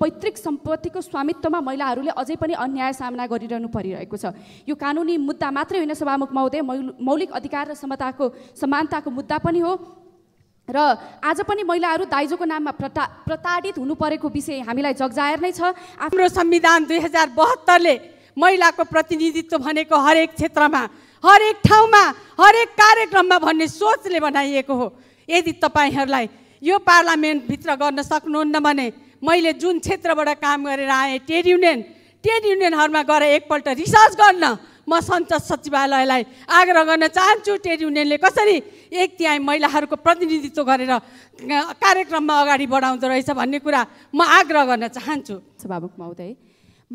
पैतृक सम्पत्तिको स्वामित्वमा महिलाहरूले अझै पनि अन्याय सामना गरिरहनु परिरहेको छ यो कानुनी मुद्दा मात्रै होइन सभामुख महोदय मौलिक अधिकार र समताको समानताको मुद्दा पनि हो र आज पनि महिलाहरू दाइजोको नाममा प्रता प्रताडित हुनु परेको विषय हामीलाई जगजाहेर नै छ हाम्रो संविधान दुई हजार बहत्तरले महिलाको प्रतिनिधित्व भनेको हरेक क्षेत्रमा हरेक ठाउँमा हरेक कार्यक्रममा भन्ने सोचले बनाइएको हो यदि तपाईँहरूलाई यो पार्लियामेन्टभित्र गर्न सक्नुहुन्न भने मैले जुन क्षेत्रबाट काम गरेर आएँ ट्रेड युनियन ट्रेड युनियनहरूमा गएर एकपल्ट रिसर्च गर्न म सञ्चार सचिवालयलाई आग्रह गर्न चाहन्छु ट्रेड युनियनले कसरी एक तिहाई महिलाहरूको प्रतिनिधित्व गरेर कार्यक्रममा अगाडि बढाउँदो रहेछ भन्ने कुरा म आग्रह गर्न चाहन्छु सभामुख महोदय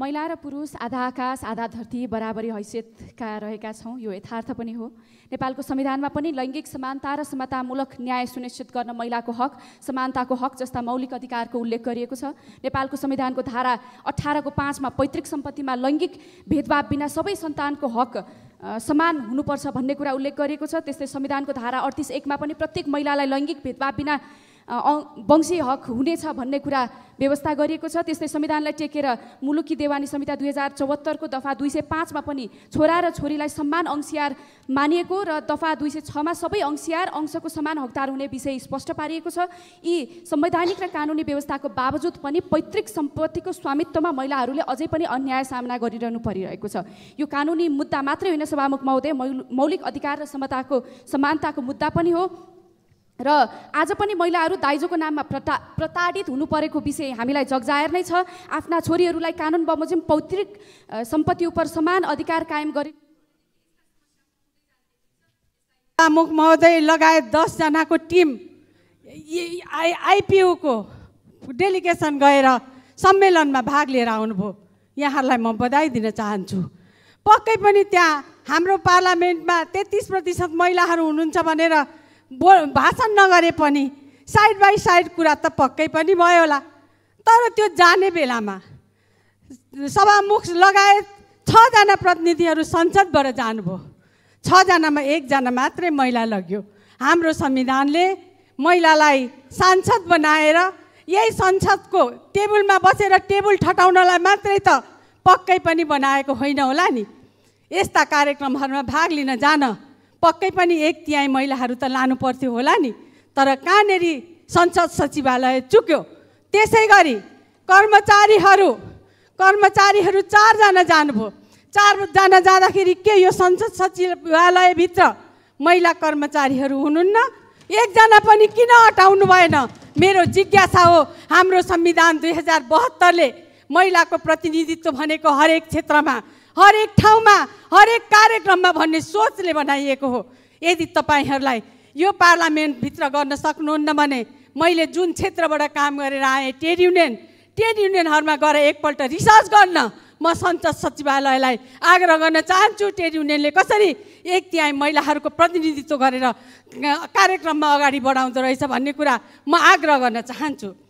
महिला र पुरुष आधा आकाश आधा धरती बराबरी हैसियतका रहेका छौँ यो यथार्थ पनि हो नेपालको संविधानमा पनि लैङ्गिक समानता र समतामूलक न्याय सुनिश्चित गर्न महिलाको हक समानताको हक जस्ता मौलिक अधिकारको उल्लेख गरिएको छ नेपालको संविधानको धारा अठारको पाँचमा पैतृक सम्पत्तिमा लैङ्गिक भेदभाव बिना सबै सन्तानको हक समान हुनुपर्छ भन्ने कुरा उल्लेख गरिएको छ त्यस्तै संविधानको धारा अडतिस एकमा पनि प्रत्येक महिलालाई लैङ्गिक भेदभाव बिना वंशीय हक हुनेछ भन्ने कुरा व्यवस्था गरिएको छ त्यस्तै संविधानलाई टेकेर मुलुकी देवानी संहिता दुई हजार चौहत्तरको दफा दुई सय पाँचमा पनि छोरा र छोरीलाई सम्मान अंशियार मानिएको र दफा दुई सय छमा सबै अंशियार अंशको समान हकदार हुने विषय स्पष्ट पारिएको छ यी संवैधानिक र कानुनी व्यवस्थाको बावजुद पनि पैतृक सम्पत्तिको स्वामित्वमा महिलाहरूले अझै पनि अन्याय सामना गरिरहनु परिरहेको छ यो कानुनी मुद्दा मात्रै होइन सभामुख महोदय मौलिक अधिकार र समताको समानताको मुद्दा पनि हो र आज पनि महिलाहरू दाइजोको नाममा प्रता प्रताडित हुनु परेको विषय हामीलाई जगजायर नै छ आफ्ना छोरीहरूलाई कानुन बमोजिम पौत्रिक सम्पत्ति उप समान अधिकार कायम गरे तामाङ महोदय लगायत दसजनाको टिम आई आइपियुको डेलिगेसन गएर सम्मेलनमा भाग लिएर आउनुभयो यहाँहरूलाई म बधाई दिन चाहन्छु पक्कै पनि त्यहाँ हाम्रो पार्लामेन्टमा तेत्तिस प्रतिशत महिलाहरू हुनुहुन्छ भनेर बो भाषण नगरे पनि साइड बाई साइड कुरा त पक्कै पनि भयो होला तर त्यो जाने बेलामा सभामुख लगायत छजना प्रतिनिधिहरू संसदबाट जानुभयो छजनामा एकजना मात्रै महिला लग्यो हाम्रो संविधानले महिलालाई सांसद बनाएर यही संसदको टेबुलमा बसेर टेबुल ठटाउनलाई मात्रै त पक्कै पनि बनाएको होइन होला नि यस्ता कार्यक्रमहरूमा भाग लिन जान पक्कै पनि एक तिहाई महिलाहरू त लानु पर्थ्यो होला नि तर कहाँनेरि संसद सचिवालय चुक्यो त्यसै गरी कर्मचारीहरू कर्मचारीहरू चारजना जानुभयो चारजना जाँदाखेरि के यो संसद सचिवालयभित्र महिला कर्मचारीहरू हुनुहुन्न एकजना पनि किन हटाउनु भएन मेरो जिज्ञासा हो हाम्रो संविधान दुई हजार बहत्तरले महिलाको प्रतिनिधित्व भनेको हरेक क्षेत्रमा हरेक ठाउँमा हरेक कार्यक्रममा भन्ने सोचले बनाइएको हो यदि तपाईँहरूलाई यो पार्लामेन्टभित्र गर्न सक्नुहुन्न भने मैले जुन क्षेत्रबाट काम गरेर आएँ ट्रेड युनियन ट्रेड युनियनहरूमा गएर एकपल्ट रिसर्च गर्न म सञ्चार सचिवालयलाई आग्रह गर्न चाहन्छु ट्रेड युनियनले कसरी एक तिहाई महिलाहरूको प्रतिनिधित्व गरेर कार्यक्रममा अगाडि बढाउँदो रहेछ भन्ने कुरा म आग्रह गर्न चाहन्छु